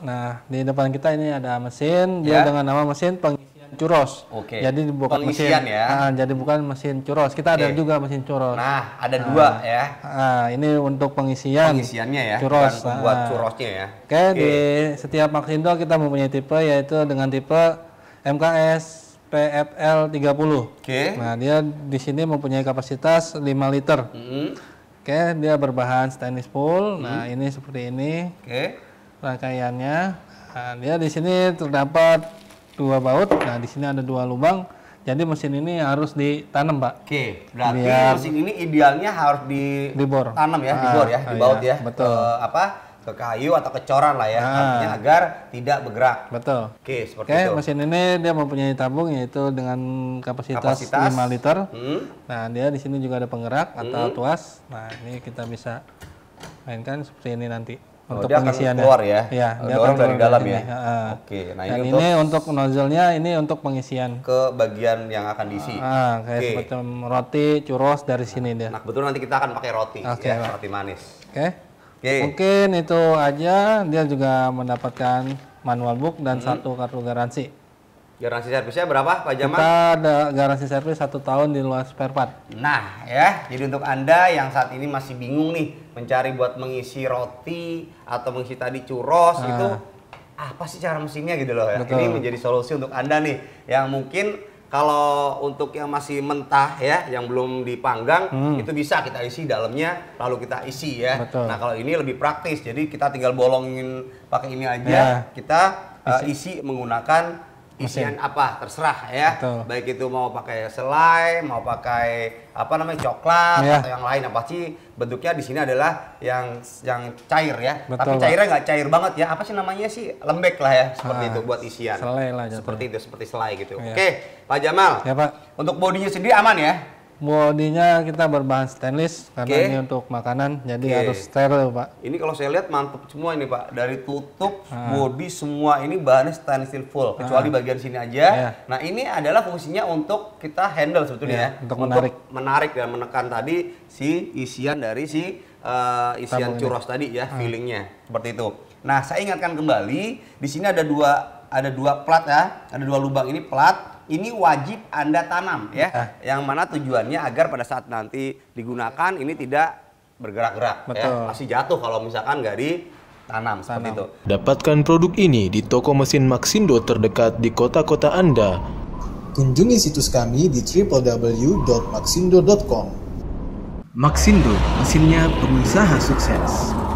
Nah, di depan kita ini ada mesin, dia yeah. dengan nama mesin pengisian curos. Oke. Okay. Jadi bukan pengisian mesin ya. Nah, jadi bukan mesin curos. Kita okay. ada juga mesin curos. Nah, ada nah, dua ya. Nah, ini untuk pengisian. Pengisiannya ya. Curos. Bukan buat ah. curosnya ya. Oke, okay, okay. di setiap Maxindo kita mempunyai tipe yaitu dengan tipe MKS PFL 30. Oke. Okay. Nah, dia di sini mempunyai kapasitas 5 liter. Mm -hmm. Oke, okay, dia berbahan stainless full. Mm Nah, mm-hmm. ini seperti ini. Oke. Okay rangkaiannya. Nah, dia di sini terdapat dua baut. Nah, di sini ada dua lubang. Jadi mesin ini harus ditanam, Pak. Oke, berarti Biar... mesin ini idealnya harus di dibor. Tanam ya, ah, dibor ya, dibaut iya, ya. Betul. Ke, apa? ke kayu atau kecoran lah ya, nah. artinya agar tidak bergerak. Betul. Oke, seperti Oke, itu. mesin ini dia mempunyai tabung yaitu dengan kapasitas, kapasitas. 5 liter. Hmm. Nah, dia di sini juga ada penggerak hmm. atau tuas. Nah, ini kita bisa mainkan seperti ini nanti. Oh, untuk pengisian pengisiannya. keluar ya. Iya, oh, dia dari dalam ya. Uh, Oke, nah ini, untuk, ini untuk nya ini untuk pengisian ke bagian yang akan diisi. Uh, kayak okay. semacam roti, churros dari sini dia. Nah, betul nanti kita akan pakai roti okay, ya, roti manis. Oke. Okay. Okay. Mungkin itu aja dia juga mendapatkan manual book dan hmm. satu kartu garansi. Garansi servisnya berapa Pak Jamal? Kita ada garansi servis satu tahun di luar spare part. Nah ya, jadi untuk Anda yang saat ini masih bingung nih mencari buat mengisi roti atau mengisi tadi curos nah. itu apa sih cara mesinnya gitu loh ya. Betul. Ini menjadi solusi untuk Anda nih yang mungkin kalau untuk yang masih mentah ya, yang belum dipanggang hmm. itu bisa kita isi dalamnya lalu kita isi ya. Betul. Nah, kalau ini lebih praktis. Jadi kita tinggal bolongin pakai ini aja. Ya. Kita eh, isi. isi menggunakan isian Mesin. apa terserah ya. Betul. Baik itu mau pakai selai, mau pakai apa namanya coklat ya. atau yang lain apa sih bentuknya di sini adalah yang yang cair ya. Betul, Tapi cairnya nggak cair banget ya. Apa sih namanya sih lembek lah ya seperti ah, itu buat isian. Selai lah. Seperti itu seperti selai gitu. ya. Oke, Pak Jamal. Ya Pak. Untuk bodinya sendiri aman ya? bodinya kita berbahan stainless karena okay. ini untuk makanan jadi okay. harus steril pak ini kalau saya lihat mantep semua ini pak dari tutup ah. body semua ini bahannya stainless steel full kecuali ah. bagian sini aja yeah. nah ini adalah fungsinya untuk kita handle sebetulnya yeah, ya. untuk, untuk menarik menarik dan menekan tadi si isian dari si uh, isian Tabung curos tadi ya ah. feelingnya seperti itu nah saya ingatkan kembali di sini ada dua ada dua plat ya ada dua lubang ini plat ini wajib Anda tanam ya. Hah? Yang mana tujuannya agar pada saat nanti digunakan ini tidak bergerak-gerak ya. Masih jatuh kalau misalkan nggak di tanam seperti itu. Dapatkan produk ini di toko mesin Maxindo terdekat di kota-kota Anda. Kunjungi situs kami di www.maxindo.com. Maxindo, mesinnya pengusaha sukses.